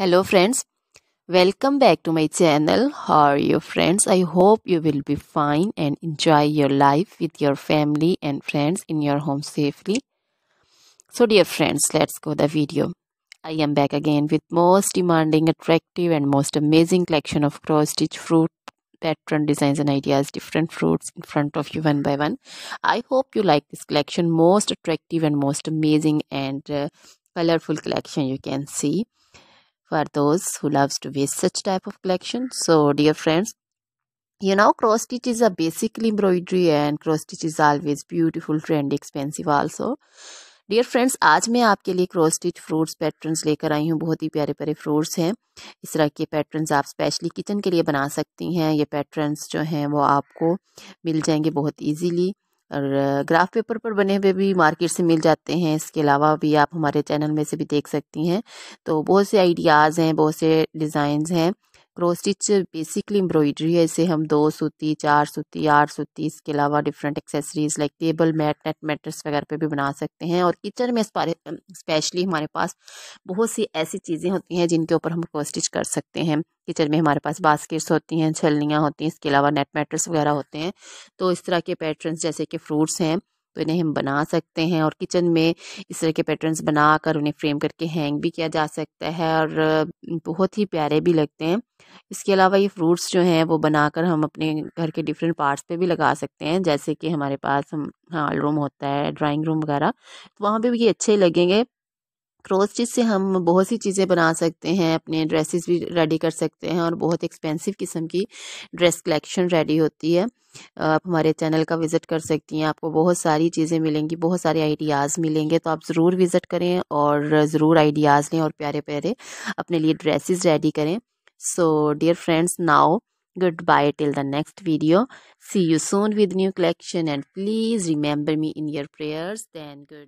hello friends welcome back to my channel how are you friends i hope you will be fine and enjoy your life with your family and friends in your home safely so dear friends let's go the video i am back again with most demanding attractive and most amazing collection of cross stitch fruit pattern designs and ideas different fruits in front of you one by one i hope you like this collection most attractive and most amazing and uh, colorful collection you can see for those who loves to wear such type of collection so dear friends you know cross stitch is a basically embroidery and cross stitch is always beautiful trend expensive also dear friends आज मैं आपके लिए cross stitch fruits patterns लेकर आई हूँ बहुत ही प्यारे प्यारे fruits हैं इस तरह के पैटर्न्स आप स्पेशली किचन के लिए बना सकती हैं ये पैटर्न्स जो हैं वो आपको मिल जाएंगे बहुत इजीली और ग्राफ पेपर पर बने हुए भी मार्केट से मिल जाते हैं इसके अलावा भी आप हमारे चैनल में से भी देख सकती हैं तो बहुत से आइडियाज़ हैं बहुत से डिज़ाइंस हैं क्रॉस स्टिच बेसिकली एम्ब्रॉयडरी है इसे हम दो सूती चार सूती आठ सूती इसके अलावा different accessories like table mat net mattress वगैरह पे भी बना सकते हैं और किचन में स्पेशली हमारे पास बहुत सी ऐसी चीज़ें होती हैं जिनके ऊपर हम क्रॉस स्टिच कर सकते हैं किचन में हमारे पास बास्केट्स होती हैं छलनियाँ होती हैं इसके अलावा नेट मैट्रेस वगैरह होते हैं तो इस तरह के पैटर्न जैसे कि फ्रूट्स हैं तो इन्हें हम बना सकते हैं और किचन में इस तरह के पैटर्न्स बना कर उन्हें फ्रेम करके हैंग भी किया जा सकता है और बहुत ही प्यारे भी लगते हैं इसके अलावा ये फ्रूट्स जो हैं वो बनाकर हम अपने घर के डिफरेंट पार्ट्स पे भी लगा सकते हैं जैसे कि हमारे पास हम हॉल हाँ, रूम होता है ड्राइंग रूम वगैरह तो वहाँ पे भी ये अच्छे लगेंगे क्रोस स्टिच से हम बहुत सी चीज़ें बना सकते हैं अपने ड्रेसेस भी रेडी कर सकते हैं और बहुत एक्सपेंसिव किस्म की ड्रेस कलेक्शन रेडी होती है आप हमारे चैनल का विज़िट कर सकती हैं आपको बहुत सारी चीज़ें मिलेंगी बहुत सारे आइडियाज़ मिलेंगे तो आप ज़रूर विज़िट करें और ज़रूर आइडियाज़ लें और प्यारे प्यारे अपने लिए ड्रेसिस रेडी करें so dear friends now good bye till the next video see you soon with new collection and please remember me in your prayers then good